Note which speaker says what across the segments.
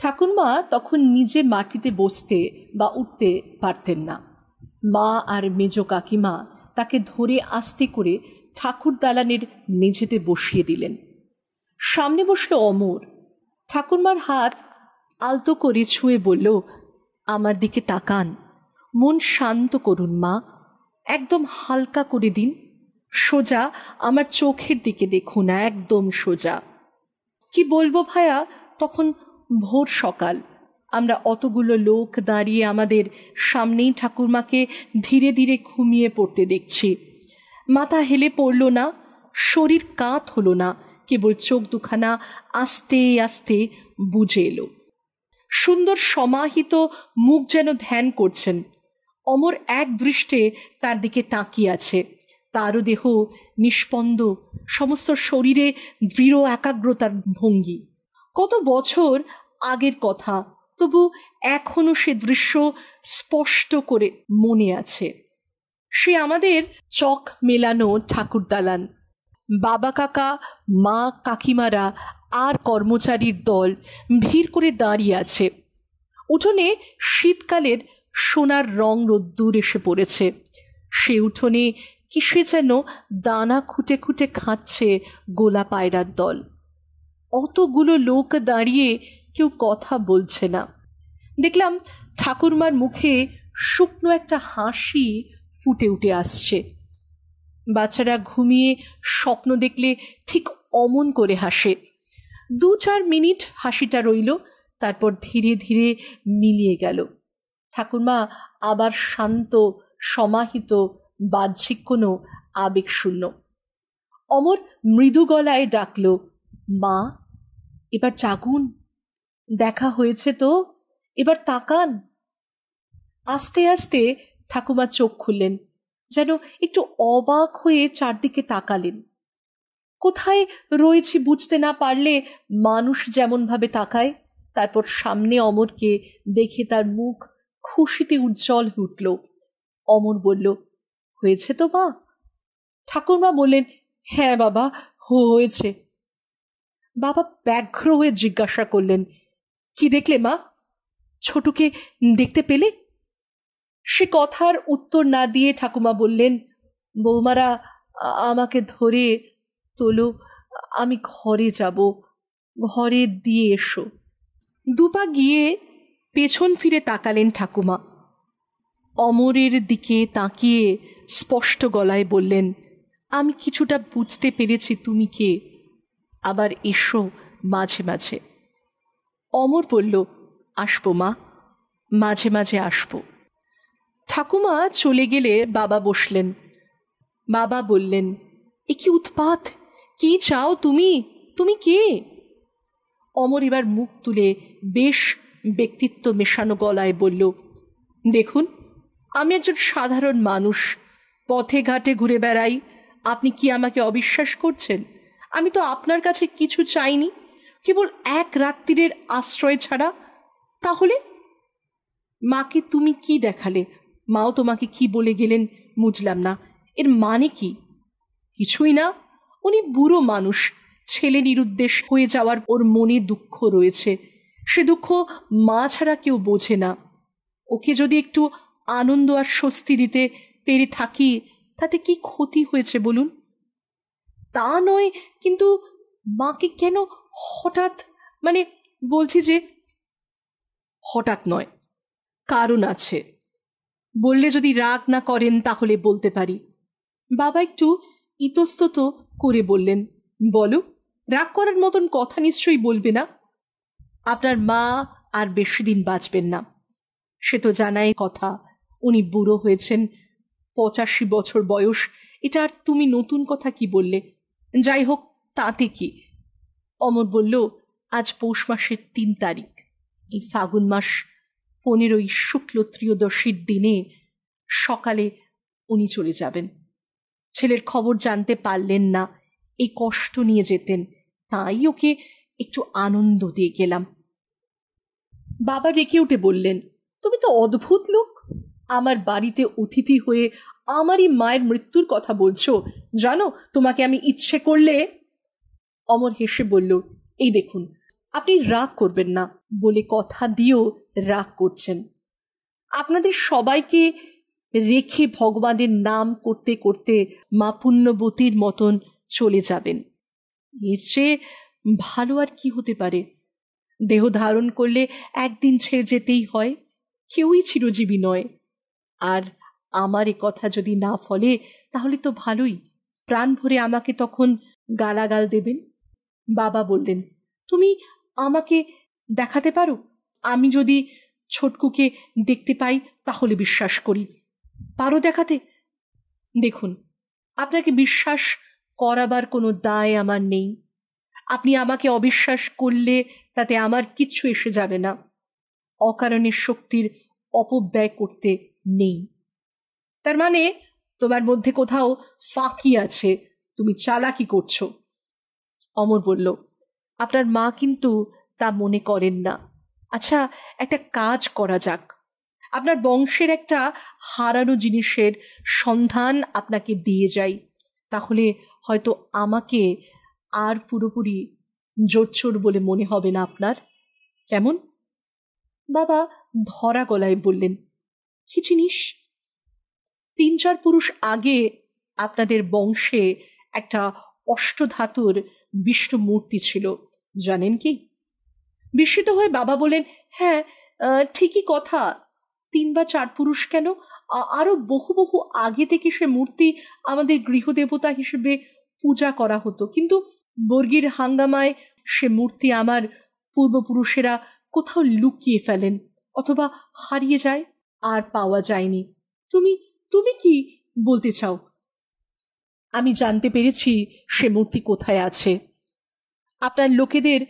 Speaker 1: ঠাকুরমা তখন নিজে মাটিতে বসতে বা উঠতে পারতেন না মা আর মেজ কাকিমা তাকে ধরে আস্তে করে ঠাকুর দালানের মেঝেতে বসিয়ে দিলেন সামনে বসল অমর ঠাকুরমার হাত আলতো করে ছুঁয়ে বলল আমার দিকে তাকান মন শান্ত করুন মা একদম হালকা করে দিন সোজা আমার চোখের দিকে দেখুন একদম সোজা কি বলবো ভায়া তখন ভোর সকাল আমরা অতগুলো লোক দাঁড়িয়ে আমাদের সামনেই ঠাকুরমাকে ধীরে ধীরে ঘুমিয়ে পড়তে দেখছি মাথা হেলে পড়ল না শরীর কাত হলো না কেবল চোখ দুখানা আস্তে আস্তে বুঝে এলো সুন্দর সমাহিত মুখ যেন ধ্যান করছেন অমর এক দৃষ্টে তার দিকে তাকিয়ে আছে তারও দেহ নিষ্পন্দ সমস্ত শরীরে দৃঢ় একাগ্রতার ভঙ্গি কত বছর আগের কথা তবু এখনো সে দৃশ্য স্পষ্ট করে মনে আছে সে আমাদের চক মেলানো ঠাকুর দালান বাবা কাকা মা কাকিমারা আর কর্মচারীর দল ভিড় করে দাঁড়িয়ে আছে উঠোনে শীতকালের সোনার রং রোদ্দুর এসে পড়েছে সে উঠোনে কিসে যেন দানা খুঁটে খুঁটে খাচ্ছে গোলা পায়রার দল অতগুলো লোক দাঁড়িয়ে কেউ কথা বলছে না দেখলাম ঠাকুরমার মুখে শুকনো একটা হাসি ফুটে উঠে আসছে বাচ্চারা ঘুমিয়ে স্বপ্ন দেখলে ঠিক অমন করে হাসে দু চার মিনিট হাসিটা রইল তারপর ধীরে ধীরে মিলিয়ে গেল ঠাকুরমা আবার শান্ত সমাহিত বাহ্যিক কোনো আবেগশূন্য অমর মৃদু গলায় ডাকল মা এবার জাগুন দেখা হয়েছে তো এবার তাকান আস্তে আস্তে ঠাকুমা চোখ খুললেন যেন একটু অবাক হয়ে চারদিকে তাকালেন কোথায় রয়েছি বুঝতে না পারলে মানুষ যেমনভাবে তাকায় তারপর সামনে অমরকে দেখে তার মুখ খুশিতে উজ্জ্বল হয়ে উঠল অমর বলল হয়েছে তো মা ঠাকুরমা বললেন হ্যাঁ বাবা হয়েছে বাবা ব্যাঘ্র হয়ে জিজ্ঞাসা করলেন কি দেখলে মা ছোটুকে দেখতে পেলে সে কথার উত্তর না দিয়ে ঠাকুমা বললেন বৌমারা আমাকে ধরে তোলো আমি ঘরে যাব ঘরে দিয়ে এসো দুপা গিয়ে পেছন ফিরে তাকালেন ঠাকুমা অমরের দিকে তাকিয়ে স্পষ্ট গলায় বললেন আমি কিছুটা বুঝতে পেরেছি তুমি কে আবার এসো মাঝে মাঝে অমর বলল আসবো মা মাঝে মাঝে আসবো ঠাকুমা চলে গেলে বাবা বসলেন বাবা বললেন এ কি উৎপাত কি চাও তুমি তুমি কে অমর এবার মুখ তুলে বেশ ব্যক্তিত্ব মেশানো গলায় বলল দেখুন আমি একজন সাধারণ মানুষ পথে ঘাটে ঘুরে বেড়াই আপনি কি আমাকে অবিশ্বাস করছেন আমি তো আপনার কাছে কিছু চাইনি কেবল এক রাত্রিরের আশ্রয় ছাড়া তাহলে মাকে তুমি কি দেখালে মাও তোমাকে কি বলে গেলেন বুঝলাম না এর মানে কি কিছুই না উনি বুড়ো মানুষ ছেলে নিরুদ্দেশ হয়ে যাওয়ার ওর মনে দুঃখ রয়েছে সে দুঃখ মা ছাড়া কেউ বোঝে না ওকে যদি একটু আনন্দ আর স্বস্তি দিতে পেরে থাকি তাতে কি ক্ষতি হয়েছে বলুন তা নয় কিন্তু মাকে কেন হঠাৎ মানে বলছি যে হঠাৎ নয় কারণ আছে বললে যদি রাগ না করেন তাহলে বলতে পারি বাবা একটু ইতস্তত করে বললেন বলো রাগ করার মতন কথা নিশ্চয়ই বলবে না আপনার মা আর বেশি দিন বাঁচবেন না সে তো জানাই কথা উনি বুড়ো হয়েছেন পঁচাশি বছর বয়স এটা আর তুমি নতুন কথা কি বললে যাই হোক তাতে কি অমর বলল আজ পৌষ মাসের তিন তারিখ এই ফাগুন মাস পনেরোই শুক্ল ত্রিয়দশীর দিনে সকালে উনি চলে যাবেন ছেলের খবর জানতে পারলেন না এই কষ্ট নিয়ে যেতেন তাই ওকে একটু আনন্দ দিয়ে গেলাম বাবা রেখে উঠে বললেন তুমি তো অদ্ভুত লোক আমার বাড়িতে অতিথি হয়ে আমারই মায়ের মৃত্যুর কথা বলছো জানো তোমাকে আমি ইচ্ছে করলে অমর হেসে বলল এই দেখুন আপনি রাগ করবেন না বলে কথা দিয়েও রাগ করছেন আপনাদের সবাইকে রেখে ভগবানের নাম করতে করতে মা পুণ্যবতীর মতন চলে যাবেন এর চেয়ে ভালো আর কি হতে পারে দেহ ধারণ করলে একদিন ছেড়ে যেতেই হয় কেউই চিরজীবী নয় আর আমার এ কথা যদি না ফলে তাহলে তো ভালোই প্রাণ ভরে আমাকে তখন গালাগাল দেবেন বাবা বললেন তুমি আমাকে দেখাতে পারো আমি যদি ছোটকুকে দেখতে পাই তাহলে বিশ্বাস করি পারো দেখাতে দেখুন আপনাকে বিশ্বাস করাবার কোনো দায় আমার নেই আপনি আমাকে অবিশ্বাস করলে তাতে আমার কিচ্ছু এসে যাবে না অকারণে শক্তির অপব্যয় করতে নেই তার মানে তোমার মধ্যে কোথাও ফাঁকি আছে তুমি চালাকি করছো অমর বলল আপনার মা কিন্তু তা মনে করেন না আচ্ছা একটা কাজ করা যাক আপনার বংশের একটা হারানো জিনিসের সন্ধান আপনাকে দিয়ে যাই তাহলে হয়তো আমাকে আর পুরোপুরি জোচ্চোর বলে মনে হবে না আপনার কেমন বাবা ধরা গলায় বললেন কি জিনিস তিন চার পুরুষ আগে আপনাদের বংশে একটা অষ্টধাতুর বিষ্ণু মূর্তি ছিল জানেন কি বিস্মিত হয়ে বাবা বলেন হ্যাঁ ঠিকই কথা তিন বা চার পুরুষ কেন আরো বহু বহু আগে থেকে সে মূর্তি আমাদের গৃহদেবতা হিসেবে পূজা করা হতো কিন্তু বর্গির হাঙ্গামায় সে মূর্তি আমার পূর্বপুরুষেরা কোথাও লুকিয়ে ফেলেন অথবা হারিয়ে যায় আর পাওয়া যায়নি তুমি তুমি কি বলতে চাও আমি জানতে পেরেছি সে মূর্তি কোথায় আছে আপনার লোকেদের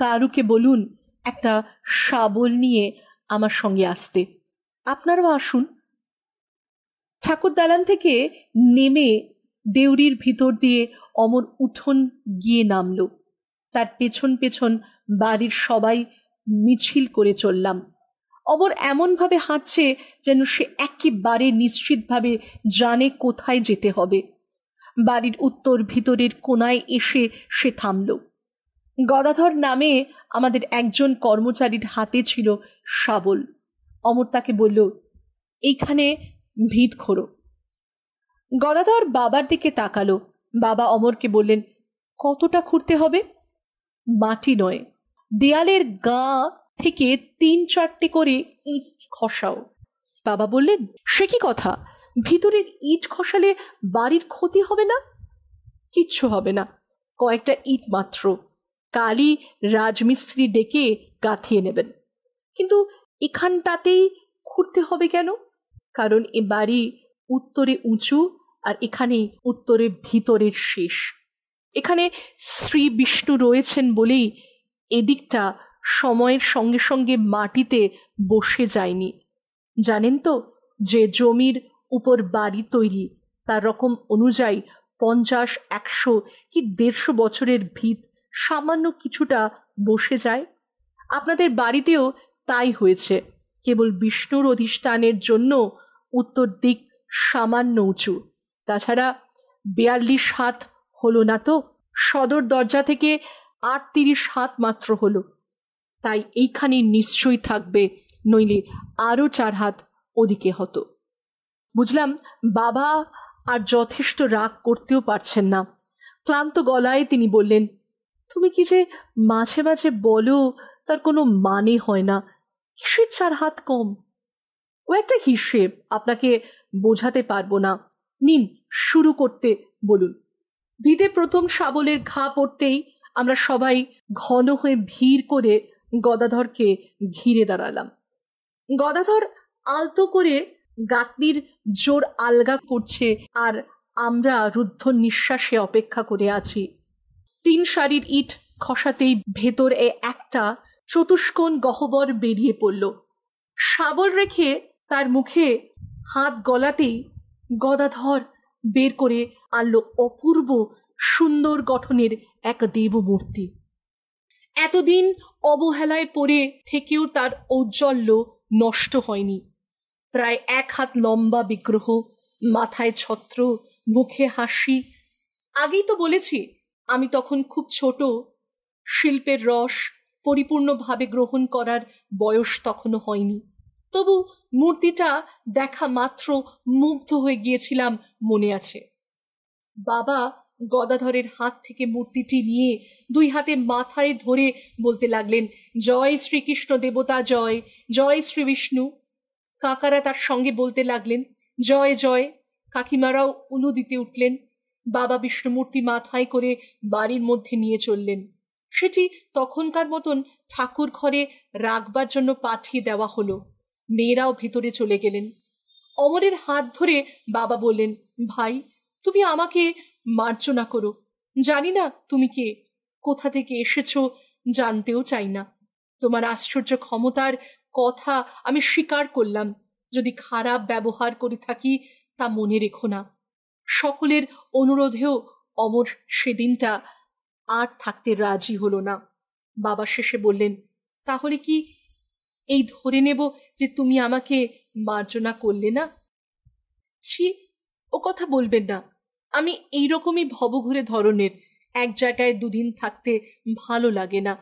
Speaker 1: কারুকে বলুন একটা শাবল নিয়ে আমার সঙ্গে আসতে আপনারাও আসুন ঠাকুর দালান থেকে নেমে দেউরির ভিতর দিয়ে অমর উঠোন গিয়ে নামল তার পেছন পেছন বাড়ির সবাই মিছিল করে চললাম অমর এমনভাবে হাঁটছে যেন সে একেবারে নিশ্চিতভাবে জানে কোথায় যেতে হবে বাড়ির উত্তর ভিতরের কোনায় এসে সে থামল গদাধর নামে আমাদের একজন কর্মচারীর হাতে ছিল শাবল অমর তাকে বলল এইখানে ভিত খোরো গদাধর বাবার দিকে তাকালো বাবা অমরকে বললেন কতটা খুঁড়তে হবে মাটি নয় দেয়ালের গা থেকে তিন চারটে করে ইট খসাও বাবা বললেন সে কি কথা ভিতরের ইট খসালে বাড়ির ক্ষতি হবে না কিচ্ছু হবে না কয়েকটা ইট মাত্র কালই রাজমিস্ত্রি ডেকে গাঁথিয়ে নেবেন কিন্তু এখানটাতেই খুঁড়তে হবে কেন কারণ এ বাড়ি উত্তরে উঁচু আর এখানে উত্তরে ভিতরের শেষ এখানে শ্রী বিষ্ণু রয়েছেন বলেই এদিকটা সময়ের সঙ্গে সঙ্গে মাটিতে বসে যায়নি জানেন তো যে জমির উপর বাড়ি তৈরি তার রকম অনুযায়ী পঞ্চাশ একশো কি দেড়শো বছরের ভিত সামান্য কিছুটা বসে যায় আপনাদের বাড়িতেও তাই হয়েছে কেবল বিষ্ণুর অধিষ্ঠানের জন্য উত্তর দিক সামান্য উঁচু তাছাড়া বিয়াল্লিশ হাত হলো না তো সদর দরজা থেকে আটত্রিশ হাত মাত্র হলো তাই এইখানে নিশ্চয়ই থাকবে নইলে আরও চার হাত ওদিকে হতো বুঝলাম বাবা আর যথেষ্ট রাগ করতেও পারছেন না ক্লান্ত গলায় তিনি বললেন তুমি কি যে মাঝে মাঝে বলো তার কোনো মানে হয় না কিসের চার হাত কম ও একটা হিসেব আপনাকে বোঝাতে পারবো না নিন শুরু করতে বলুন ভিদে প্রথম শাবলের ঘা পড়তেই আমরা সবাই ঘন হয়ে ভিড় করে গদাধরকে ঘিরে দাঁড়ালাম গদাধর আলতো করে গাতনির জোর আলগা করছে আর আমরা রুদ্ধ নিঃশ্বাসে অপেক্ষা করে আছি তিন সারির ইট খসাতেই ভেতর এ একটা চতুষ্কোণ গহ্বর বেরিয়ে পড়ল শাবল রেখে তার মুখে হাত গলাতেই গদাধর বের করে আনলো অপূর্ব সুন্দর গঠনের এক দেবমূর্তি এতদিন অবহেলায় পড়ে থেকেও তার ঔজ্জ্বল্য নষ্ট হয়নি প্রায় এক হাত লম্বা বিগ্রহ মাথায় ছত্র মুখে হাসি আগেই তো বলেছি আমি তখন খুব ছোট শিল্পের রস পরিপূর্ণভাবে গ্রহণ করার বয়স তখনও হয়নি তবু মূর্তিটা দেখা মাত্র মুগ্ধ হয়ে গিয়েছিলাম মনে আছে বাবা গদাধরের হাত থেকে মূর্তিটি নিয়ে দুই হাতে মাথায় ধরে বলতে লাগলেন জয় শ্রীকৃষ্ণ দেবতা জয় জয় শ্রী বিষ্ণু কাকারা তার সঙ্গে বলতে লাগলেন জয় জয় কাকিমারাও উলু দিতে উঠলেন বাবা বিষ্ণুমূর্তি মাথায় করে বাড়ির মধ্যে নিয়ে চললেন সেটি তখনকার মতন ঠাকুর ঘরে রাখবার জন্য পাঠিয়ে দেওয়া হলো মেয়েরাও ভিতরে চলে গেলেন অমরের হাত ধরে বাবা বললেন ভাই তুমি আমাকে মার্জনা করো জানি না তুমি কে কোথা থেকে এসেছো জানতেও চাই না তোমার আশ্চর্য ক্ষমতার কথা আমি স্বীকার করলাম যদি খারাপ ব্যবহার করে থাকি তা মনে রেখো না সকলের অনুরোধেও অমর সেদিনটা আর থাকতে রাজি হলো না বাবা শেষে বললেন তাহলে কি এই ধরে নেব যে তুমি আমাকে মার্জনা করলে না ছি ও কথা বলবেন না আমি এইরকমই ভবঘুরে ধরনের এক জায়গায় দুদিন থাকতে ভালো লাগে না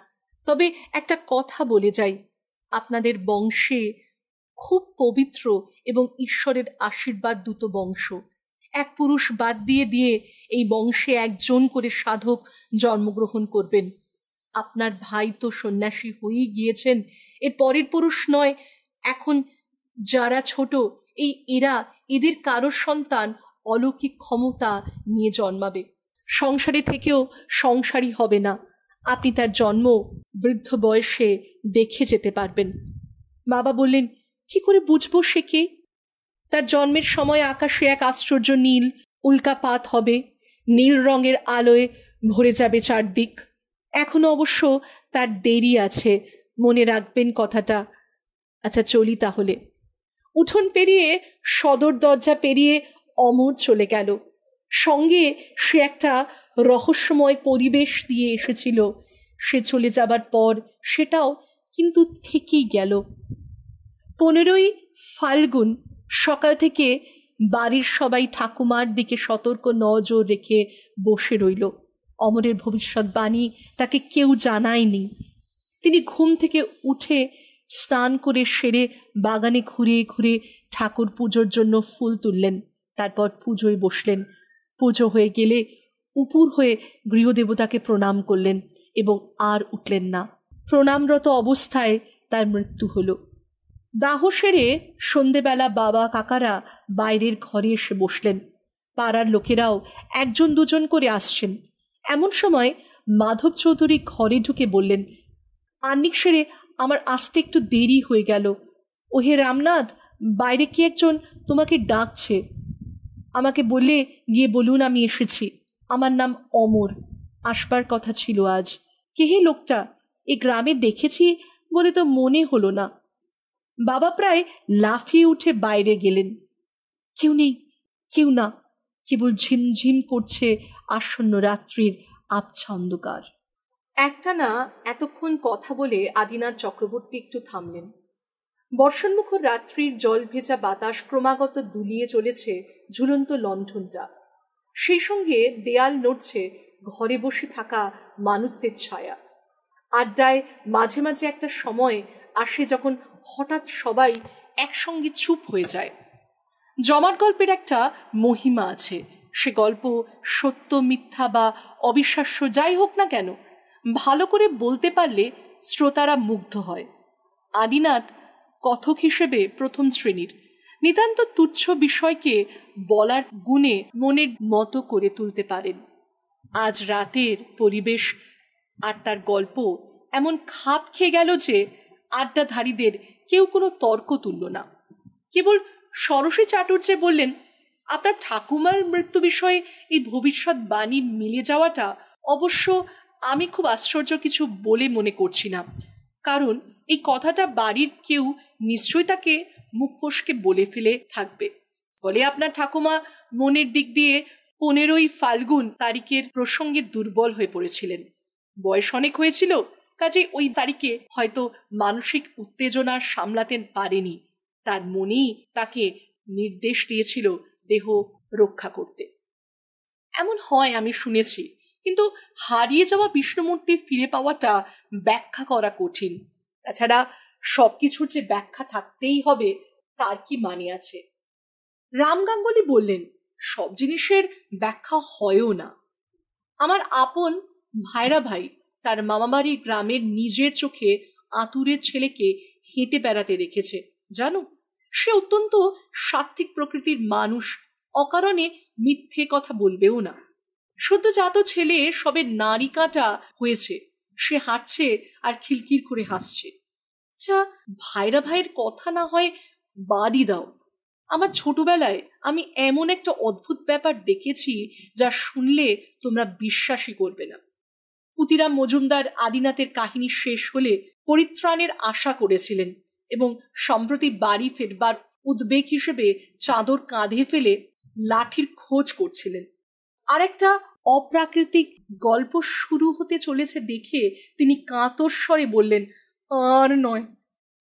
Speaker 1: তবে একটা কথা বলে যাই আপনাদের বংশে খুব পবিত্র এবং ঈশ্বরের আশীর্বাদ দুটো বংশ এক পুরুষ বাদ দিয়ে দিয়ে এই বংশে একজন করে সাধক জন্মগ্রহণ করবেন আপনার ভাই তো সন্ন্যাসী হয়েই গিয়েছেন এর পরের পুরুষ নয় এখন যারা ছোট এই এরা এদের কারোর সন্তান অলৌকিক ক্ষমতা নিয়ে জন্মাবে সংসারে থেকেও সংসারী হবে না আপনি তার জন্ম বৃদ্ধ বয়সে দেখে যেতে পারবেন বাবা বললেন কি করে বুঝবো সে কে তার জন্মের সময় আকাশে এক আশ্চর্য নীল উল্কাপাত হবে নীল রঙের আলোয় ভরে যাবে চারদিক এখনো অবশ্য তার দেরি আছে মনে রাখবেন কথাটা আচ্ছা চলি তাহলে উঠোন পেরিয়ে সদর দরজা পেরিয়ে অমর চলে গেল সঙ্গে সে একটা রহস্যময় পরিবেশ দিয়ে এসেছিল সে চলে যাবার পর সেটাও কিন্তু থেকেই গেল পনেরোই ফাল্গুন সকাল থেকে বাড়ির সবাই ঠাকুমার দিকে সতর্ক নজর রেখে বসে রইল অমরের ভবিষ্যৎবাণী তাকে কেউ জানায়নি তিনি ঘুম থেকে উঠে স্নান করে সেরে বাগানে ঘুরে ঘুরে ঠাকুর পুজোর জন্য ফুল তুললেন তারপর পুজোয় বসলেন পুজো হয়ে গেলে উপুর হয়ে গৃহদেবতাকে প্রণাম করলেন এবং আর উঠলেন না প্রণামরত অবস্থায় তার মৃত্যু হল দাহ সেরে সন্ধেবেলা বাবা কাকারা বাইরের ঘরে এসে বসলেন পাড়ার লোকেরাও একজন দুজন করে আসছেন এমন সময় মাধব চৌধুরী ঘরে ঢুকে বললেন আন্নিক সেরে আমার আসতে একটু দেরি হয়ে গেল ওহে রামনাথ বাইরে কি একজন তোমাকে ডাকছে আমাকে বললে গিয়ে বলুন আমি এসেছি আমার নাম অমর আসবার কথা ছিল আজ কে হে লোকটা এ গ্রামে দেখেছি বলে তো মনে হলো না বাবা প্রায় লাফিয়ে উঠে বাইরে গেলেন কেউ নেই কেউ না কেবল ঝিমঝিম করছে আসন্ন রাত্রির আবছা অন্ধকার একটানা এতক্ষণ কথা বলে আদিনাথ চক্রবর্তী একটু থামলেন বর্ষণমুখর রাত্রির জল ভেজা বাতাস ক্রমাগত দুলিয়ে চলেছে ঝুলন্ত লণ্ঠনটা সেই সঙ্গে দেয়াল নড়ছে ঘরে বসে থাকা মানুষদের ছায়া আড্ডায় মাঝে মাঝে একটা সময় আসে যখন হঠাৎ সবাই একসঙ্গে চুপ হয়ে যায় জমার গল্পের একটা মহিমা আছে সে গল্প সত্য মিথ্যা বা অবিশ্বাস্য যাই হোক না কেন ভালো করে বলতে পারলে শ্রোতারা মুগ্ধ হয় আদিনাথ কথক হিসেবে প্রথম শ্রেণীর নিতান্ত তুচ্ছ বিষয়কে বলার গুণে মনের মতো করে তুলতে পারেন আজ রাতের পরিবেশ আর তার গল্প এমন খাপ খেয়ে গেল যে আড্ডাধারীদের কেউ কোনো তর্ক তুলল না কেবল সরসী চাটুর্য বললেন আপনার ঠাকুমার মৃত্যু বিষয়ে এই ভবিষ্যৎ বাণী মিলে যাওয়াটা অবশ্য আমি খুব আশ্চর্য কিছু বলে মনে করছি না কারণ এই কথাটা বাড়ির কেউ নিশ্চয়ই তাকে মুখ ফসকে বলে ফেলে থাকবে ফলে আপনার ঠাকুমা মনের দিক দিয়ে পনেরোই ফাল্গুন তারিখের প্রসঙ্গে দুর্বল হয়ে পড়েছিলেন বয়স অনেক হয়েছিল কাজে ওই তারিখে হয়তো মানসিক উত্তেজনা সামলাতে পারেনি তার মনেই তাকে নির্দেশ দিয়েছিল দেহ রক্ষা করতে এমন হয় আমি শুনেছি কিন্তু হারিয়ে যাওয়া বিষ্ণুমূর্তি ফিরে পাওয়াটা ব্যাখ্যা করা কঠিন তাছাড়া সবকিছুর যে ব্যাখ্যা থাকতেই হবে তার কি মানে আছে রাম গাঙ্গুলি বললেন সব জিনিসের ব্যাখ্যা হয়ও না আমার আপন ভাইরা ভাই তার মামাবাড়ির গ্রামের নিজের চোখে আতুরের ছেলেকে হেঁটে বেড়াতে দেখেছে জানো সে অত্যন্ত সাত্ত্বিক প্রকৃতির মানুষ অকারণে মিথ্যে কথা বলবেও না জাত ছেলে সবে নারী কাটা হয়েছে সে হাঁটছে আর খিলখির করে হাসছে আচ্ছা ভাইরা ভাইয়ের কথা না হয় বাদই দাও আমার ছোটবেলায় আমি এমন একটা অদ্ভুত ব্যাপার দেখেছি যা শুনলে তোমরা বিশ্বাসই করবে না পুতিরাম মজুমদার আদিনাথের কাহিনী শেষ হলে পরিত্রাণের আশা করেছিলেন এবং সম্প্রতি বাড়ি ফেরবার উদ্বেগ হিসেবে চাদর কাঁধে ফেলে লাঠির খোঁজ করছিলেন আর একটা অপ্রাকৃতিক গল্প শুরু হতে চলেছে দেখে তিনি কাঁতর স্বরে বললেন আর নয়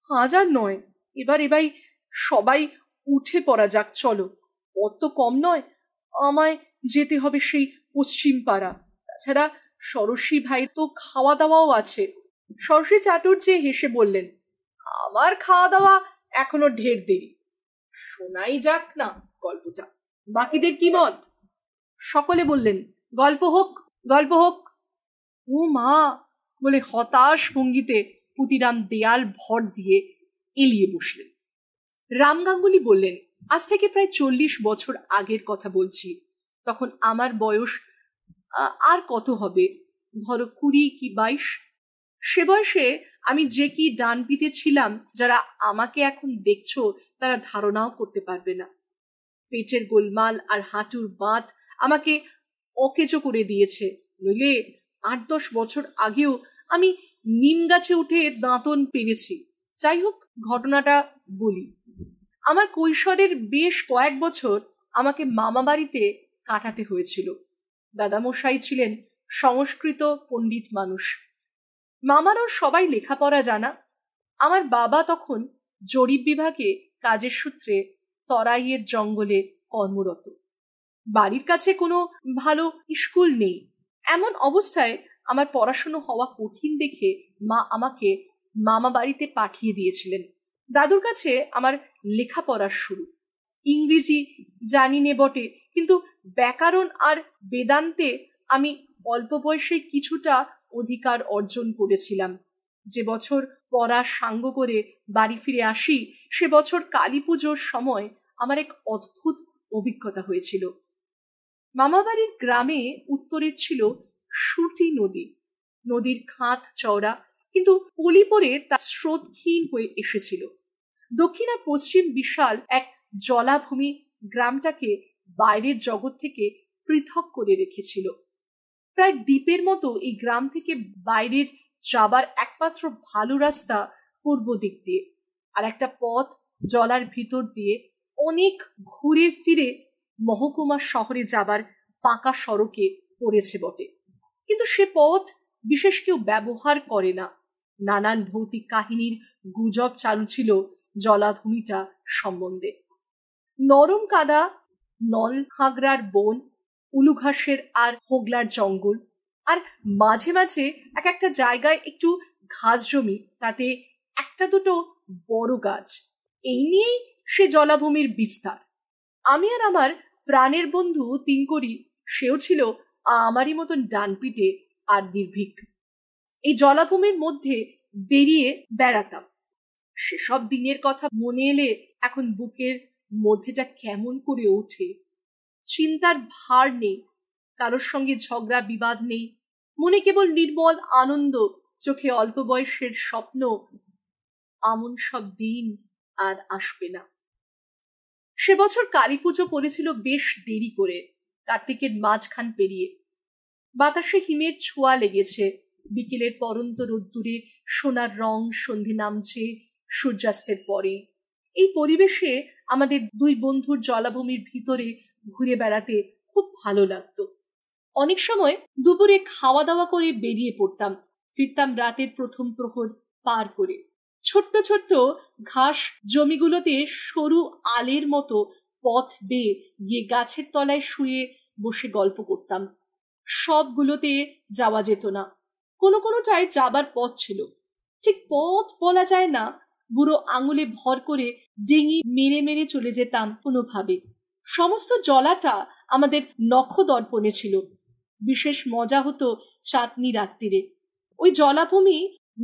Speaker 1: হাজার নয় এবার এবাই সবাই উঠে পড়া যাক চলো অত কম নয় আমায় যেতে হবে সেই পশ্চিম পাড়া তাছাড়া সরসী ভাই তো খাওয়া দাওয়াও আছে সরসী চাটুর্যে হেসে বললেন আমার খাওয়া দাওয়া এখনো ঢের দেরি শোনাই যাক না গল্পটা বাকিদের কি মত সকলে বললেন গল্প হোক গল্প হোক ও মা বলে হতাশ ভঙ্গিতে পুতিরাম দেয়াল ভর দিয়ে এলিয়ে বসলেন রাম গাঙ্গুলি বললেন আজ থেকে প্রায় চল্লিশ বছর আগের কথা বলছি তখন আমার বয়স আর কত হবে ধরো কুড়ি কি বাইশ সে বয়সে আমি যে কি ডান পিতে ছিলাম যারা আমাকে এখন দেখছো তারা ধারণাও করতে পারবে না পেটের গোলমাল আর হাঁটুর বাঁধ আমাকে অকেজো করে দিয়েছে নইলে আট দশ বছর আগেও আমি নিম গাছে উঠে দাঁতন পেরেছি যাই হোক ঘটনাটা বলি আমার কৈশোরের বেশ কয়েক বছর আমাকে মামা বাড়িতে কাটাতে হয়েছিল দাদামশাই ছিলেন সংস্কৃত পণ্ডিত মানুষ মামারও সবাই লেখাপড়া জানা আমার বাবা তখন জরিপ বিভাগে কাজের সূত্রে তরাইয়ের জঙ্গলে কর্মরত বাড়ির কাছে কোনো ভালো স্কুল নেই এমন অবস্থায় আমার পড়াশুনো হওয়া কঠিন দেখে মা আমাকে মামা বাড়িতে পাঠিয়ে দিয়েছিলেন দাদুর কাছে আমার লেখাপড়ার শুরু ইংরেজি জানি নে বটে কিন্তু ব্যাকরণ আর বেদান্তে আমি অল্প বয়সে কিছুটা অধিকার অর্জন করেছিলাম যে বছর পড়া সাঙ্গ করে বাড়ি ফিরে আসি সে বছর কালী পুজোর সময় আমার এক অদ্ভুত অভিজ্ঞতা হয়েছিল মামাবাড়ির গ্রামে উত্তরের ছিল সুটি নদী নদীর খাত চওড়া কিন্তু পলি পরে তার স্রোত ক্ষীণ হয়ে এসেছিল দক্ষিণ আর পশ্চিম বিশাল এক জলাভূমি গ্রামটাকে বাইরের জগৎ থেকে পৃথক করে রেখেছিল প্রায় দ্বীপের মতো এই গ্রাম থেকে বাইরের যাবার একমাত্র ভালো রাস্তা পূর্ব দিক দিয়ে আর একটা পথ জলার ভিতর দিয়ে অনেক ঘুরে ফিরে মহকুমা শহরে যাবার পাকা সড়কে পড়েছে বটে কিন্তু সে পথ বিশেষ কেউ ব্যবহার করে না নানান ভৌতিক কাহিনীর গুজব চালু ছিল জলাভূমিটা সম্বন্ধে নরম কাদা নল খাগড়ার বন উলুঘাসের আর হোগলার জঙ্গল আর মাঝে মাঝে এক একটা জায়গায় একটু ঘাস জমি তাতে একটা দুটো বড় গাছ এই নিয়েই সে জলাভূমির বিস্তার আমি আর আমার প্রাণের বন্ধু তিনকরি সেও ছিল আমারই মতন ডানপিটে আর নির্ভীক এই জলাভূমির মধ্যে বেরিয়ে বেড়াতাম সেসব দিনের কথা মনে এলে এখন বুকের মধ্যেটা কেমন করে ওঠে চিন্তার ভার নেই কারোর সঙ্গে ঝগড়া বিবাদ নেই মনে কেবল নির্মল আনন্দ চোখে অল্প বয়সের স্বপ্ন আমন সব দিন আর আসবে না সে বছর কালী পুজো পড়েছিল বেশ দেরি করে কার্তিকের মাঝখান পেরিয়ে বাতাসে হিমের ছোঁয়া লেগেছে বিকেলের পরন্ত রোদ্দুরে সোনার রং সন্ধি নামছে সূর্যাস্তের পরে এই পরিবেশে আমাদের দুই বন্ধুর জলাভূমির ভিতরে ঘুরে বেড়াতে খুব ভালো লাগতো অনেক সময় দুপুরে খাওয়া দাওয়া করে বেরিয়ে পড়তাম ফিরতাম রাতের প্রথম প্রহর পার করে ছোট্ট ছোট্ট ঘাস জমিগুলোতে সরু আলের মতো পথ বেয়ে গিয়ে গাছের তলায় শুয়ে বসে গল্প করতাম সবগুলোতে যাওয়া যেত না কোনো কোনোটায় যাবার পথ ছিল ঠিক পথ বলা যায় না বুড়ো আঙুলে ভর করে ডিঙি মেরে মেরে চলে যেতাম কোনোভাবে সমস্ত জলাটা আমাদের নখদর্পণে ছিল বিশেষ মজা হতো চাঁদনি রাত্রিরে ওই জলাভূমি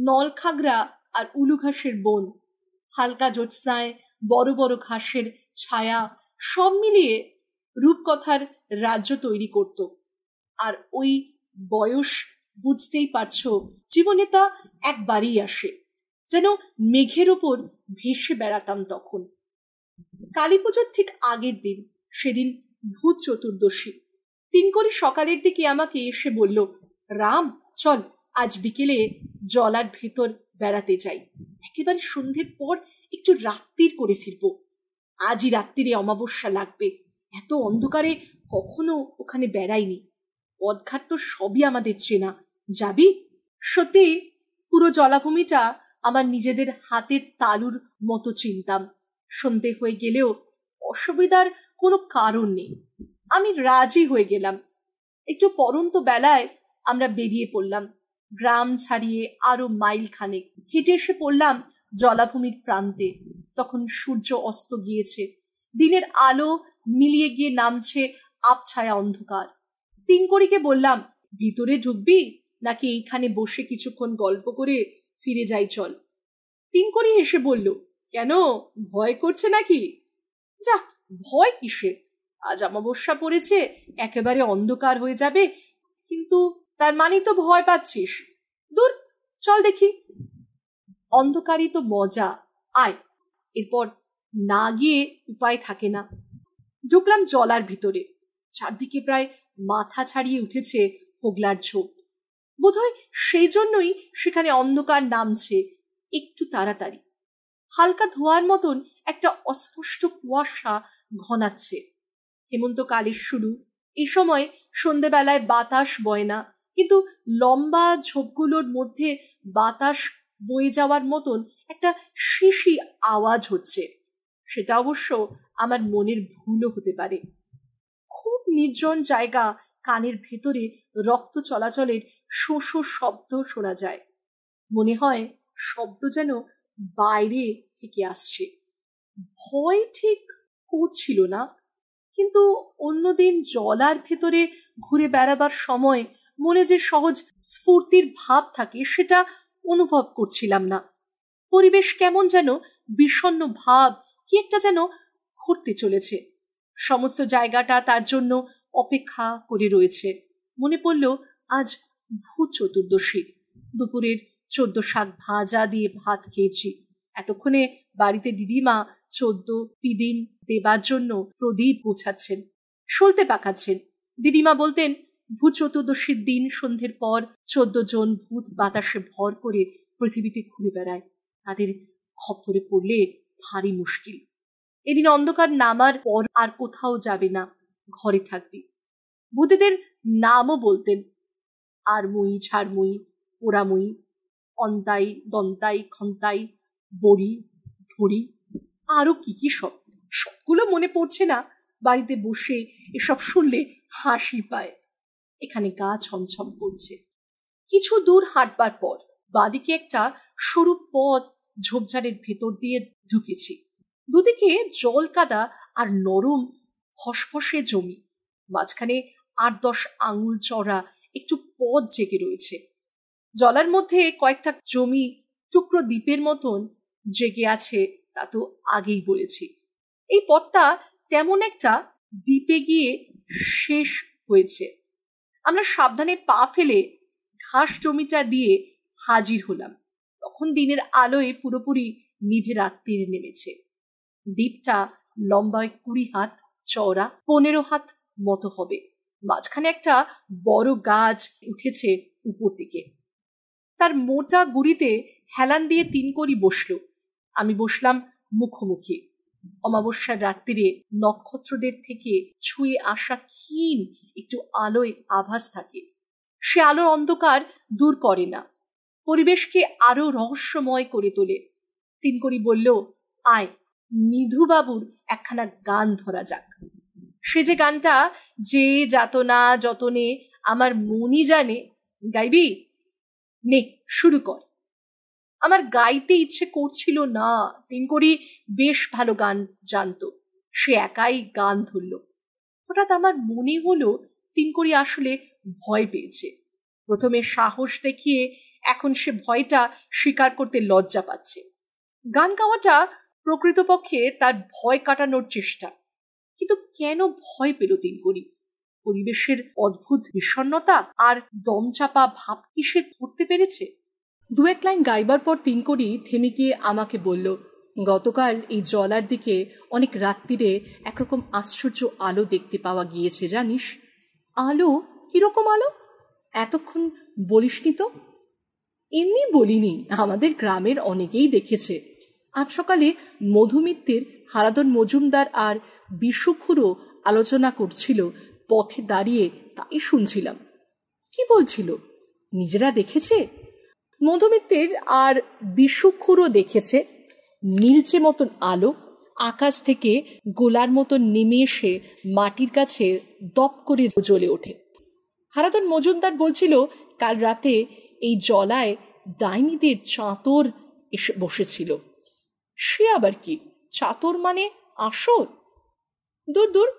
Speaker 1: নলখাগড়া আর উলুঘাসের বন হালকা জ্যোৎস্নায় বড় বড় ঘাসের ছায়া সব মিলিয়ে রূপকথার রাজ্য তৈরি করত আর ওই বয়স বুঝতেই পারছ জীবনে তা একবারই আসে যেন মেঘের ওপর ভেসে বেড়াতাম তখন কালী পুজোর ঠিক আগের দিন সেদিন ভূত চতুর্দশী তিন করে সকালের দিকে আমাকে এসে বলল রাম চল আজ বিকেলে জলার ভেতর বেড়াতে যাই একেবারে সন্ধ্যের পর একটু রাত্রির করে ফিরবো আজই রাত্রিরে অমাবস্যা লাগবে এত অন্ধকারে কখনো ওখানে বেড়াইনি পদঘাট তো সবই আমাদের চেনা যাবি সত্যি পুরো জলাভূমিটা আমার নিজেদের হাতের তালুর মতো চিনতাম সন্ধে হয়ে গেলেও অসুবিধার কোনো কারণ নেই আমি রাজি হয়ে গেলাম একটু পরন্ত বেলায় আমরা বেরিয়ে পড়লাম গ্রাম ছাড়িয়ে আরো মাইল খানে হেঁটে এসে পড়লাম জলাভূমির প্রান্তে তখন সূর্য অস্ত গিয়েছে দিনের আলো মিলিয়ে গিয়ে নামছে আবছায়া অন্ধকার তিনকড়িকে বললাম ভিতরে ঢুকবি নাকি এইখানে বসে কিছুক্ষণ গল্প করে ফিরে যাই চল তিনকড়ি এসে বলল কেন ভয় করছে নাকি যা ভয় কিসে আজ অমাবস্যা পড়েছে একেবারে অন্ধকার হয়ে যাবে কিন্তু তার মানে তো ভয় পাচ্ছিস দূর চল দেখি অন্ধকারই তো মজা আয় এরপর না গিয়ে উপায় থাকে না ঢুকলাম জলার ভিতরে চারদিকে প্রায় মাথা ছাড়িয়ে উঠেছে হোগলার ঝোপ বোধহয় সেই জন্যই সেখানে অন্ধকার নামছে একটু তাড়াতাড়ি হালকা ধোয়ার মতন একটা অস্পষ্ট কুয়াশা ঘনাচ্ছে হেমন্ত কালের শুরু এ সময় সন্ধেবেলায় বাতাস বয় না কিন্তু লম্বা ঝোপগুলোর মধ্যে বাতাস বয়ে যাওয়ার মতন একটা শিশি আওয়াজ হচ্ছে সেটা অবশ্য আমার মনের ভুলও হতে পারে খুব নির্জন জায়গা কানের ভেতরে রক্ত চলাচলের শোষো শব্দ শোনা যায় মনে হয় শব্দ যেন বাইরে থেকে আসছে ভয় ঠিক করছিল না কিন্তু অন্যদিন জলার ভেতরে ঘুরে বেড়াবার সময় মনে যে সহজ স্ফূর্তির ভাব থাকে সেটা অনুভব করছিলাম না পরিবেশ কেমন যেন বিষণ্ন ভাব কি একটা যেন ঘটতে চলেছে সমস্ত জায়গাটা তার জন্য অপেক্ষা করে রয়েছে মনে পড়ল আজ ভূ চতুর্দশী দুপুরের চোদ্দ শাক ভাজা দিয়ে ভাত খেয়েছি এতক্ষণে বাড়িতে দিদিমা চোদ্দ পিদিন দেবার জন্য প্রদীপ গোছাচ্ছেন সলতে পাকাচ্ছেন দিদিমা বলতেন ভূ চতুর্দশীর দিন সন্ধ্যের পর চোদ্দ জন ভূত বাতাসে ভর করে পৃথিবীতে ঘুরে বেড়ায় তাদের খপ্পরে পড়লে ভারী মুশকিল এদিন অন্ধকার নামার পর আর কোথাও যাবে না ঘরে থাকবে ভূতেদের নামও বলতেন আর মুই ঝাড়মুই পোড়ামুই অন্তাই দন্তাই খন্তাই বড়ি ধড়ি আরো কি কি সব সবগুলো মনে পড়ছে না বাড়িতে বসে এসব শুনলে হাসি পায় এখানে গা ছমছম করছে কিছু দূর হাঁটবার পর বাদিকে একটা সরু পথ ঝোপঝাড়ের ভেতর দিয়ে ঢুকেছি দুদিকে জল কাদা আর নরম ফসফসে জমি মাঝখানে আট দশ আঙুল চড়া একটু পথ জেগে রয়েছে জলার মধ্যে কয়েকটা জমি টুকরো দ্বীপের মতন জেগে আছে তা তো আগেই বলেছি এই পথটা তেমন একটা দ্বীপে গিয়ে শেষ হয়েছে আমরা সাবধানে পা ফেলে ঘাস জমিটা দিয়ে হাজির হলাম তখন দিনের আলোয় পুরোপুরি নিভে রাত্রির নেমেছে দ্বীপটা লম্বায় কুড়ি হাত চওড়া পনেরো হাত মতো হবে মাঝখানে একটা বড় গাছ উঠেছে উপর দিকে তার মোটা গুড়িতে হেলান দিয়ে তিন করি বসল আমি বসলাম মুখোমুখি অমাবস্যার রাত্রিরে নক্ষত্রদের থেকে ছুঁয়ে আসা ক্ষীণ একটু আলোয় আভাস থাকে সে আলোর অন্ধকার দূর করে না পরিবেশকে আরো রহস্যময় করে তোলে তিনকড়ি বলল আয় নিধুবাবুর একখানা গান ধরা যাক সে যে গানটা যে যাতনা যতনে আমার মনই জানে গাইবি নে শুরু কর আমার গাইতে ইচ্ছে করছিল না তিনকড়ি বেশ ভালো গান জানত সে একাই গান ধরল হঠাৎ আমার মনে হলো তিনকড়ি আসলে ভয় পেয়েছে প্রথমে সাহস দেখিয়ে এখন সে ভয়টা স্বীকার করতে লজ্জা পাচ্ছে গান গাওয়াটা প্রকৃতপক্ষে তার ভয় কাটানোর চেষ্টা কিন্তু কেন ভয় পেল করি পরিবেশের অদ্ভুত বিষণ্নতা আর দমচাপা ভাব কি সে ধরতে পেরেছে দু এক লাইন গাইবার পর তিনকড়ি থেমে গিয়ে আমাকে বলল গতকাল এই জলার দিকে অনেক রাত্রিরে একরকম আশ্চর্য আলো দেখতে পাওয়া গিয়েছে জানিস আলো কিরকম আলো এতক্ষণ বলিসনি তো এমনি বলিনি আমাদের গ্রামের অনেকেই দেখেছে আজ সকালে মধুমিত্তের হারাদন মজুমদার আর বিশুখুরও আলোচনা করছিল পথে দাঁড়িয়ে তাই শুনছিলাম কি বলছিল নিজেরা দেখেছে মধুমিত্তের আর বিশুখুরও দেখেছে নীলচে মতন আলো আকাশ থেকে গোলার মতন নেমে এসে মাটির কাছে দপ করে জ্বলে ওঠে হারাদন মজুমদার বলছিল কাল রাতে এই জলায় ডাইনিদের চাতর এসে বসেছিল সে আবার কি চাতর মানে আসর দূর দূর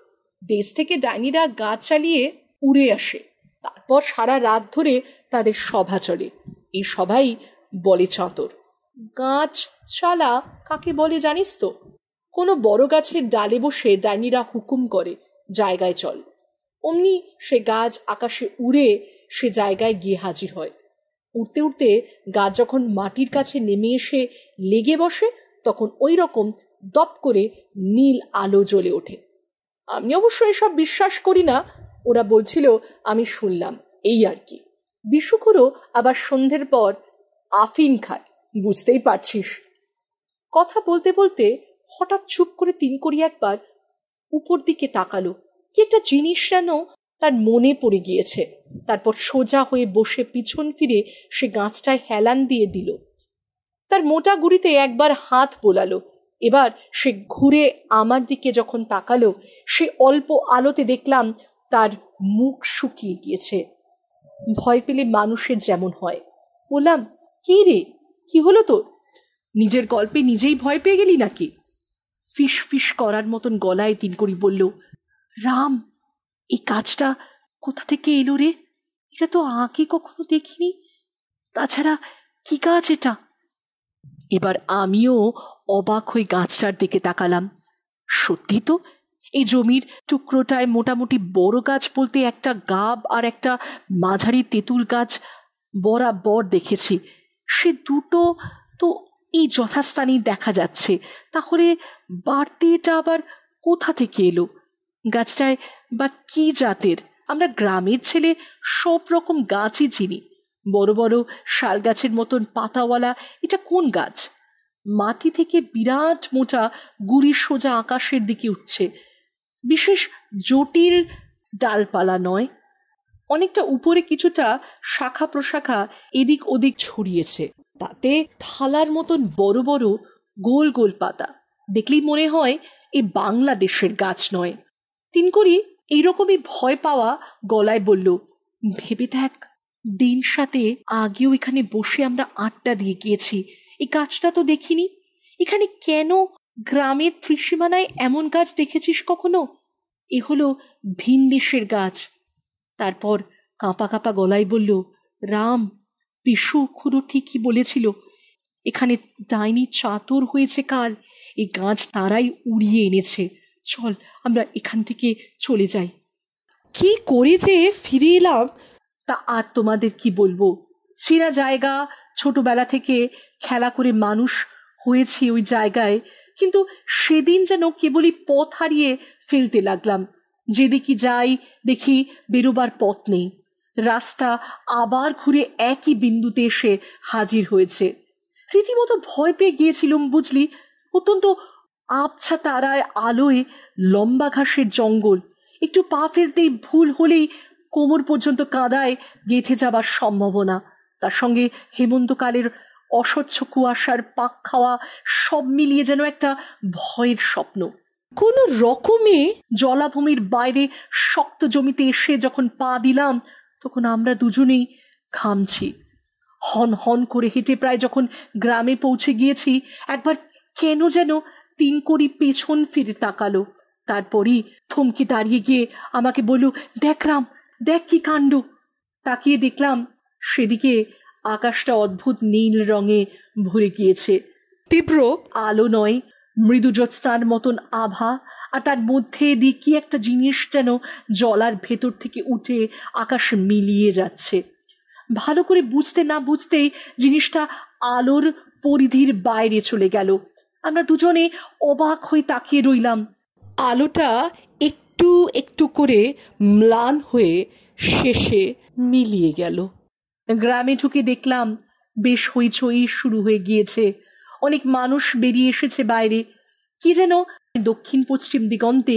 Speaker 1: দেশ থেকে ডাইনিরা গা চালিয়ে উড়ে আসে তারপর সারা রাত ধরে তাদের সভা চলে এই সভাই বলে চাঁতর গাছ চালা কাকে বলে জানিস তো কোনো বড় গাছের ডালে বসে ডাইনিরা হুকুম করে জায়গায় চল অমনি সে গাছ আকাশে উড়ে সে জায়গায় গিয়ে হাজির হয় উড়তে উড়তে গাছ যখন মাটির কাছে নেমে এসে লেগে বসে তখন ওই রকম দপ করে নীল আলো জ্বলে ওঠে আমি অবশ্য এসব বিশ্বাস করি না ওরা বলছিল আমি শুনলাম এই আর কি বিশুকুরও আবার সন্ধ্যের পর আফিন খায় বুঝতেই পারছিস কথা বলতে বলতে হঠাৎ চুপ করে তিন করি একবার উপর দিকে তাকালো কি একটা জিনিস যেন তার মনে পড়ে গিয়েছে তারপর সোজা হয়ে বসে পিছন ফিরে সে গাছটায় হেলান দিয়ে দিল তার মোটা গুড়িতে একবার হাত বোলালো এবার সে ঘুরে আমার দিকে যখন তাকালো সে অল্প আলোতে দেখলাম তার মুখ শুকিয়ে গিয়েছে ভয় পেলে মানুষের যেমন হয় বললাম কি রে কি হলো তো নিজের গল্পে নিজেই ভয় পেয়ে গেলি নাকি ফিস ফিস করার মতন গলায় করি বলল রাম এই কাজটা কোথা থেকে এলো রে এটা তো আঁকে কখনো দেখিনি তাছাড়া কি গাছ এটা এবার আমিও অবাক হয়ে গাছটার দিকে তাকালাম সত্যি তো এই জমির টুকরোটায় মোটামুটি বড় গাছ বলতে একটা গাব আর একটা মাঝারি তেঁতুল গাছ বরাবর দেখেছি সে দুটো তো এই যথাস্থানেই দেখা যাচ্ছে তাহলে বাড়তি এটা আবার কোথা থেকে এলো গাছটায় বা কি জাতের আমরা গ্রামের ছেলে সব রকম গাছই চিনি বড় বড় শাল গাছের মতন পাতাওয়ালা এটা কোন গাছ মাটি থেকে বিরাট মোটা গুড়ি সোজা আকাশের দিকে উঠছে বিশেষ জটিল ডালপালা নয় অনেকটা উপরে কিছুটা শাখা প্রশাখা এদিক ওদিক ছড়িয়েছে তাতে থালার মতন বড় বড় গোল গোল পাতা দেখলেই মনে হয় এ বাংলাদেশের গাছ নয় তিন করি এইরকমই ভয় পাওয়া গলায় বলল ভেবে দেখ দিন সাথে আগেও এখানে বসে আমরা আড্ডা দিয়ে গিয়েছি এই কাজটা তো দেখিনি এখানে কেন গ্রামের ত্রিসীমানায় এমন গাছ দেখেছিস কখনো এ হলো ভিনদেশের গাছ তারপর কাঁপা কাঁপা গলায় বলল রাম পিসু খুড়ো ঠিকই বলেছিল এখানে ডাইনি চাতর হয়েছে কাল এই গাছ তারাই উড়িয়ে এনেছে চল আমরা এখান থেকে চলে যাই কি করে যে ফিরে এলাম তা আর তোমাদের কি বলবো সেরা জায়গা ছোটবেলা থেকে খেলা করে মানুষ হয়েছে ওই জায়গায় কিন্তু সেদিন যেন কেবলই পথ হারিয়ে ফেলতে লাগলাম যেদিকে যাই দেখি বেরোবার পথ নেই রাস্তা আবার ঘুরে একই বিন্দুতে এসে হাজির হয়েছে রীতিমতো ভয় পেয়ে গিয়েছিলাম বুঝলি অত্যন্ত আবছা তারায় আলোয় লম্বা ঘাসের জঙ্গল একটু পা ফেলতেই ভুল হলেই কোমর পর্যন্ত কাদায় গেঁথে যাবার সম্ভাবনা তার সঙ্গে হেমন্তকালের অস্বচ্ছ কুয়াশার পাক খাওয়া সব মিলিয়ে যেন একটা ভয়ের স্বপ্ন কোনো রকমে জলাভূমির বাইরে শক্ত জমিতে এসে যখন পা দিলাম তখন আমরা দুজনেই ঘামছি হন হন করে হেঁটে প্রায় যখন গ্রামে পৌঁছে গিয়েছি একবার কেন যেন তিন করি পেছন ফিরে তাকালো তারপরই থমকে দাঁড়িয়ে গিয়ে আমাকে বলল দেখ রাম দেখ কি কাণ্ড তাকিয়ে দেখলাম সেদিকে আকাশটা অদ্ভুত নীল রঙে ভরে গিয়েছে তীব্র আলো নয় মৃদু জ্যোৎস্নার মতন আভা আর তার মধ্যে দিয়ে কি একটা জিনিস যেন জলার ভেতর থেকে উঠে আকাশ মিলিয়ে যাচ্ছে ভালো করে বুঝতে না বুঝতেই জিনিসটা আলোর পরিধির বাইরে চলে গেল আমরা দুজনে অবাক হয়ে তাকিয়ে রইলাম আলোটা একটু একটু করে ম্লান হয়ে শেষে মিলিয়ে গেল গ্রামে ঢুকে দেখলাম বেশ হইচই শুরু হয়ে গিয়েছে অনেক মানুষ বেরিয়ে এসেছে বাইরে কি যেন দক্ষিণ পশ্চিম দিগন্তে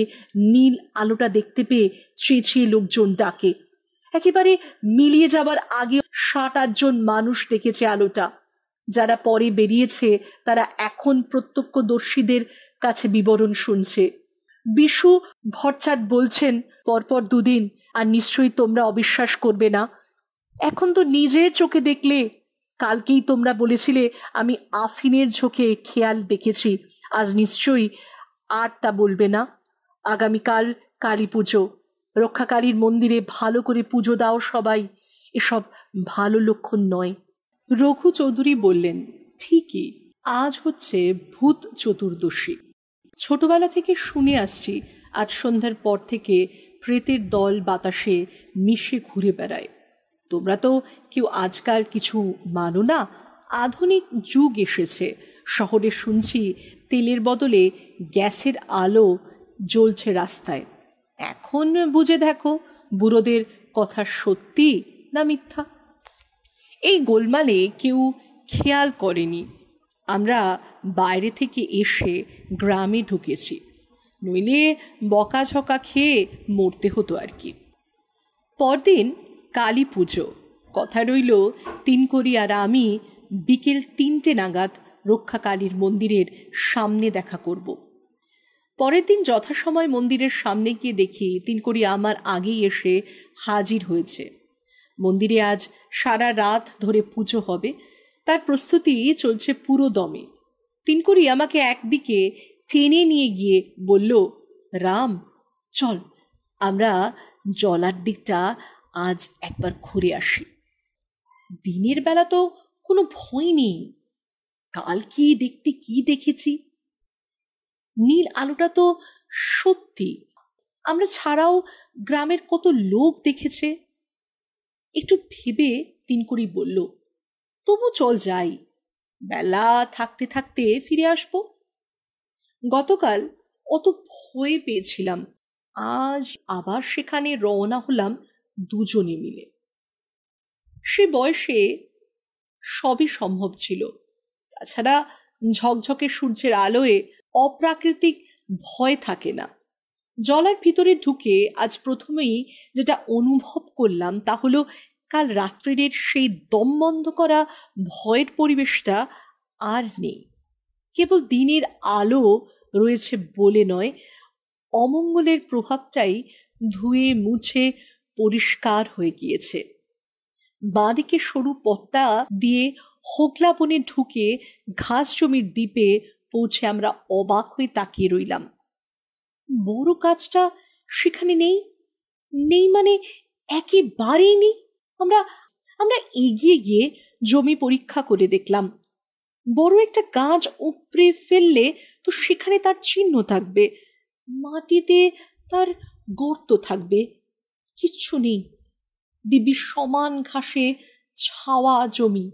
Speaker 1: নীল আলোটা দেখতে পেয়ে চেঁচিয়ে লোকজন ডাকে একেবারে মিলিয়ে যাবার আগে ষাট আটজন মানুষ দেখেছে আলোটা যারা পরে বেরিয়েছে তারা এখন প্রত্যক্ষদর্শীদের কাছে বিবরণ শুনছে বিশু ভরচাট বলছেন পরপর দুদিন আর নিশ্চয়ই তোমরা অবিশ্বাস করবে না এখন তো নিজের চোখে দেখলে কালকেই তোমরা বলেছিলে আমি আফিনের ঝোঁকে খেয়াল দেখেছি আজ নিশ্চয়ই আর তা বলবে না আগামীকাল কালী পুজো রক্ষাকালীর মন্দিরে ভালো করে পুজো দাও সবাই এসব ভালো লক্ষণ নয় রঘু চৌধুরী বললেন ঠিকই আজ হচ্ছে ভূত চতুর্দশী ছোটবেলা থেকে শুনে আসছি আজ সন্ধ্যার পর থেকে প্রেতের দল বাতাসে মিশে ঘুরে বেড়ায় তোমরা তো কেউ আজকাল কিছু মানো না আধুনিক যুগ এসেছে শহরে শুনছি তেলের বদলে গ্যাসের আলো জ্বলছে রাস্তায় এখন বুঝে দেখো বুড়োদের কথা সত্যি না মিথ্যা এই গোলমালে কেউ খেয়াল করেনি আমরা বাইরে থেকে এসে গ্রামে ঢুকেছি নইলে বকাঝকা খেয়ে মরতে হতো আর কি পরদিন কালী পুজো কথা রইল তিনকড়ি আর আমি বিকেল তিনটে নাগাদ রক্ষাকালীর মন্দিরের সামনে দেখা করব পরের দিন যথাসময় মন্দিরের সামনে গিয়ে দেখি তিনকড়ি আমার আগেই এসে হাজির হয়েছে মন্দিরে আজ সারা রাত ধরে পুজো হবে তার প্রস্তুতি চলছে পুরো দমে তিনকুড়ি আমাকে একদিকে টেনে নিয়ে গিয়ে বলল রাম চল আমরা জলার দিকটা আজ একবার ঘুরে আসি দিনের বেলা তো কোনো ভয় নেই কাল কি দেখতে কি দেখেছি নীল আলোটা তো সত্যি আমরা ছাড়াও গ্রামের কত লোক দেখেছে একটু ভেবে তিনকড়ি বলল তবু চল যাই বেলা থাকতে থাকতে ফিরে আসব গতকাল অত ভয় পেয়েছিলাম আজ আবার সেখানে রওনা হলাম দুজনে মিলে সে বয়সে সবই সম্ভব ছিল তাছাড়া ঝকঝকে সূর্যের আলোয় অপ্রাকৃতিক ভয় থাকে না জলার ভিতরে ঢুকে আজ প্রথমেই যেটা অনুভব করলাম তা হলো কাল রাত্রিরের সেই দম বন্ধ করা ভয়ের পরিবেশটা আর নেই কেবল দিনের আলো রয়েছে বলে নয় অমঙ্গলের প্রভাবটাই ধুয়ে মুছে পরিষ্কার হয়ে গিয়েছে বাঁদিকে সরু পথটা দিয়ে হোকলাপনে ঢুকে ঘাস জমির দ্বীপে পৌঁছে আমরা অবাক হয়ে তাকিয়ে রইলাম বড় কাজটা সেখানে নেই নেই মানে একেবারেই নেই আমরা আমরা এগিয়ে গিয়ে জমি পরীক্ষা করে দেখলাম বড় একটা গাছ উপড়ে ফেললে তো সেখানে তার চিহ্ন থাকবে মাটিতে তার গর্ত থাকবে কিচ্ছু নেই দিব্যি সমান ঘাসে ছাওয়া জমি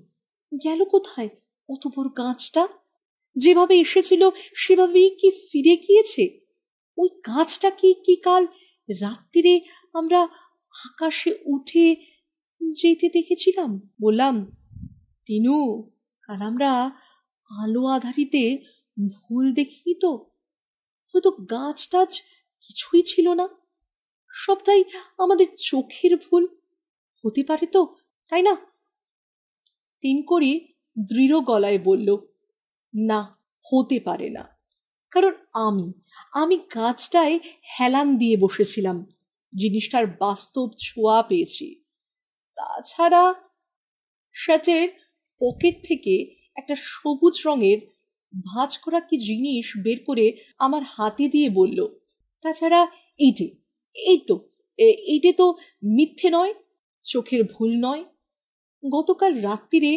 Speaker 1: গেল কোথায় অত বড় গাছটা যেভাবে এসেছিল সেভাবেই কি ফিরে গিয়েছে ওই কাঁচটা কি কি কাল রাত্রিরে আমরা আকাশে উঠে যেতে দেখেছিলাম বললাম তিনু কাল আমরা আলো আধারিতে ভুল দেখিনি তো হয়তো গাছ টাছ কিছুই ছিল না সবটাই আমাদের চোখের ভুল হতে পারে তো তাই না তিন করে দৃঢ় গলায় বলল না হতে পারে না কারণ আমি আমি গাছটায় হেলান দিয়ে বসেছিলাম জিনিসটার বাস্তব ছোঁয়া পেয়েছি তাছাড়া শার্টের পকেট থেকে একটা সবুজ রঙের ভাঁজ করা কি জিনিস বের করে আমার হাতে দিয়ে বলল তাছাড়া এইটে এই তো এইটে তো মিথ্যে নয় চোখের ভুল নয় গতকাল রাত্রিরে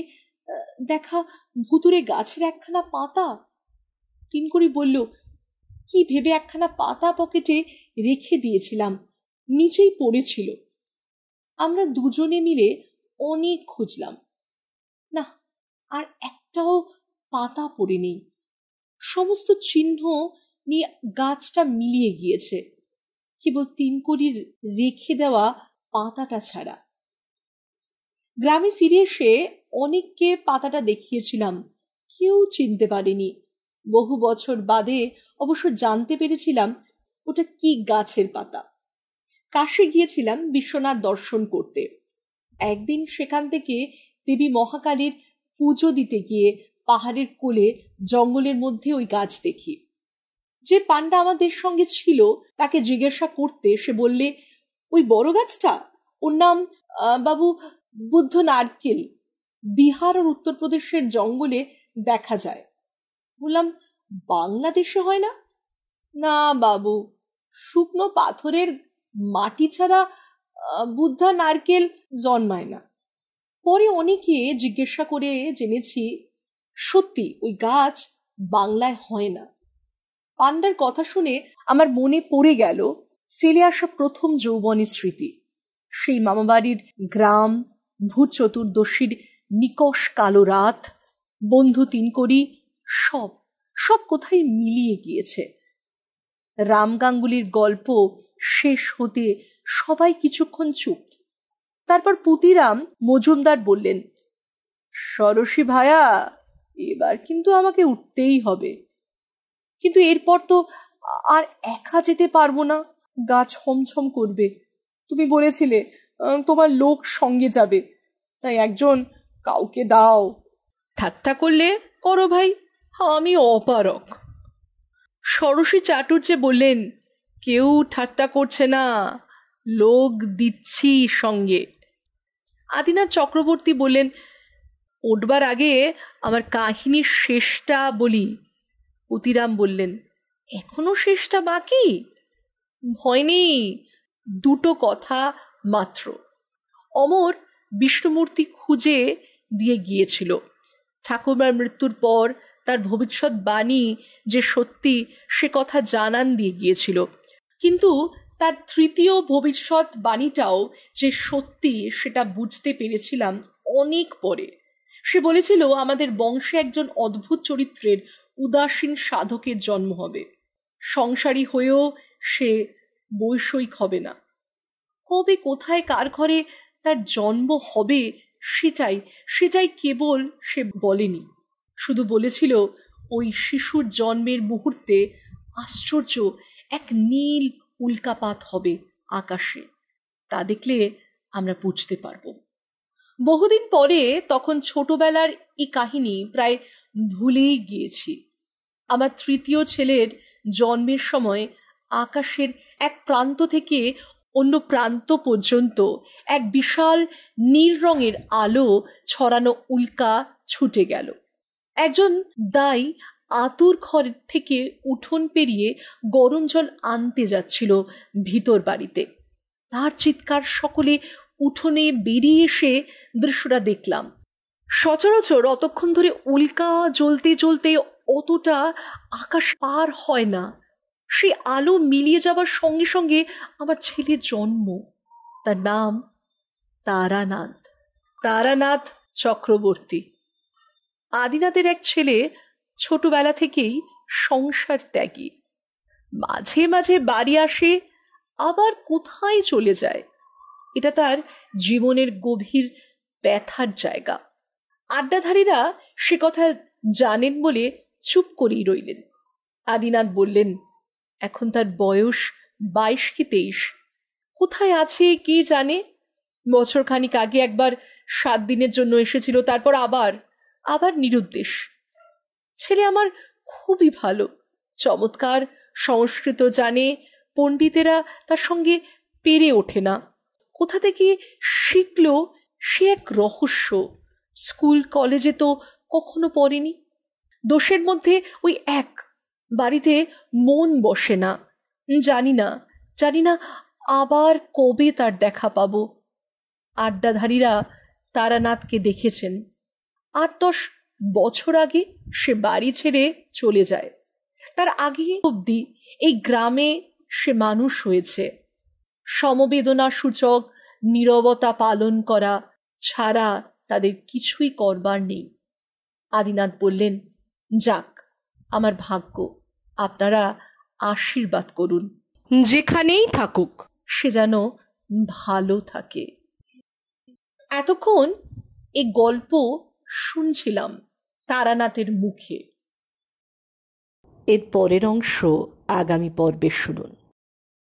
Speaker 1: দেখা ভুতুরে গাছের একখানা পাতা কিঙ্করি বলল কি ভেবে একখানা পাতা পকেটে রেখে দিয়েছিলাম নিচেই পড়েছিল আমরা দুজনে মিলে অনেক খুঁজলাম না আর একটাও পাতা পড়ে নেই সমস্ত চিহ্ন নিয়ে গাছটা মিলিয়ে গিয়েছে কেবল তিনকড়ির রেখে দেওয়া পাতাটা ছাড়া গ্রামে ফিরে এসে অনেককে পাতাটা দেখিয়েছিলাম কেউ চিনতে পারেনি বহু বছর বাদে অবশ্য জানতে পেরেছিলাম ওটা কি গাছের পাতা কাশে গিয়েছিলাম বিশ্বনাথ দর্শন করতে একদিন সেখান থেকে দেবী মহাকালীর পুজো দিতে গিয়ে পাহাড়ের কোলে জঙ্গলের মধ্যে ওই গাছ দেখি যে পান্ডা আমাদের সঙ্গে ছিল তাকে জিজ্ঞাসা করতে সে বললে ওই বড় গাছটা ওর নাম বাবু বুদ্ধ নারকেল বিহার আর উত্তরপ্রদেশের জঙ্গলে দেখা যায় বললাম বাংলাদেশে হয় না না বাবু শুকনো পাথরের মাটি ছাড়া বুদ্ধা নারকেল জন্মায় না পরে অনেকে জিজ্ঞাসা করে জেনেছি সত্যি ওই গাছ বাংলায় হয় না পান্ডার কথা শুনে আমার মনে পড়ে গেল ফেলে আসা প্রথম যৌবনের স্মৃতি সেই মামাবাড়ির গ্রাম ভূত চতুর্দশীর নিকশ কালো রাত বন্ধু করি সব সব কোথায় মিলিয়ে গিয়েছে রাম গাঙ্গুলির গল্প শেষ হতে সবাই কিছুক্ষণ চুপ তারপর পুতিরাম মজুমদার বললেন সরসী ভায়া এবার কিন্তু আমাকে উঠতেই হবে কিন্তু এরপর তো আর একা যেতে পারবো না গা ছমছম করবে তুমি বলেছিলে তোমার লোক সঙ্গে যাবে তাই একজন কাউকে দাও ঠাট্টা করলে করো ভাই আমি অপারক সরসী চাটুর্যে বললেন কেউ ঠাট্টা করছে না লোক দিচ্ছি সঙ্গে আদিনাথ চক্রবর্তী বললেন উঠবার আগে আমার কাহিনীর শেষটা বলি পতিরাম বললেন এখনো শেষটা বাকি ভয় নেই দুটো কথা মাত্র অমর বিষ্ণুমূর্তি খুঁজে দিয়ে গিয়েছিল ঠাকুরমার মৃত্যুর পর তার ভবিষ্যৎ বাণী যে সত্যি সে কথা জানান দিয়ে গিয়েছিল কিন্তু তার তৃতীয় ভবিষ্যৎ বাণীটাও যে সত্যি সেটা বুঝতে পেরেছিলাম অনেক পরে সে বলেছিল আমাদের বংশে একজন অদ্ভুত চরিত্রের উদাসীন সাধকের জন্ম হবে সংসারী হয়েও সে বৈষয়িক হবে না কবে কোথায় কার ঘরে তার জন্ম হবে সেটাই সেটাই কেবল সে বলেনি শুধু বলেছিল ওই শিশুর জন্মের মুহূর্তে আশ্চর্য এক নীল উল্কাপাত হবে আকাশে তা দেখলে আমরা বুঝতে পারব বহুদিন পরে তখন ছোটবেলার এই কাহিনী প্রায় ভুলেই গিয়েছি আমার তৃতীয় ছেলের জন্মের সময় আকাশের এক প্রান্ত থেকে অন্য প্রান্ত পর্যন্ত এক বিশাল নীল রঙের আলো ছড়ানো উল্কা ছুটে গেল একজন দায়ী আতুর ঘর থেকে উঠোন পেরিয়ে গরম জল আনতে যাচ্ছিল ভিতর বাড়িতে তার চিৎকার সকলে উঠোনে বেরিয়ে এসে দৃশ্যটা দেখলাম সচরাচর অতক্ষণ ধরে উল্কা জ্বলতে জ্বলতে অতটা আকাশ পার হয় না সে আলো মিলিয়ে যাবার সঙ্গে সঙ্গে আমার ছেলের জন্ম তার নাম তারানাথ তারানাথ চক্রবর্তী আদিনাদের এক ছেলে ছোটবেলা থেকেই সংসার ত্যাগী মাঝে মাঝে বাড়ি আসে আবার কোথায় চলে যায় এটা তার জীবনের গভীর ব্যথার জায়গা আড্ডাধারীরা সে কথা জানেন বলে চুপ করেই রইলেন আদিনাথ বললেন এখন তার বয়স বাইশ কি তেইশ কোথায় আছে কে জানে বছরখানিক আগে একবার সাত দিনের জন্য এসেছিল তারপর আবার আবার নিরুদ্দেশ ছেলে আমার খুবই ভালো চমৎকার সংস্কৃত জানে পণ্ডিতেরা তার সঙ্গে পেরে ওঠে না কোথা থেকে শিখল সে এক রহস্য স্কুল কলেজে তো কখনো পড়েনি দোষের মধ্যে ওই এক বাড়িতে মন বসে না জানি না জানি না আবার কবে তার দেখা পাব আড্ডাধারীরা তারানাথকে দেখেছেন আট দশ বছর আগে সে বাড়ি ছেড়ে চলে যায় তার আগে অব্দি এই গ্রামে সে মানুষ হয়েছে সমবেদনা সূচক নিরবতা পালন করা ছাড়া তাদের কিছুই করবার নেই আদিনাথ বললেন যাক আমার ভাগ্য আপনারা আশীর্বাদ করুন যেখানেই থাকুক সে যেন ভালো থাকে এতক্ষণ এই গল্প শুনছিলাম তারানাথের মুখে এর পরের অংশ আগামী পর্বে শুনুন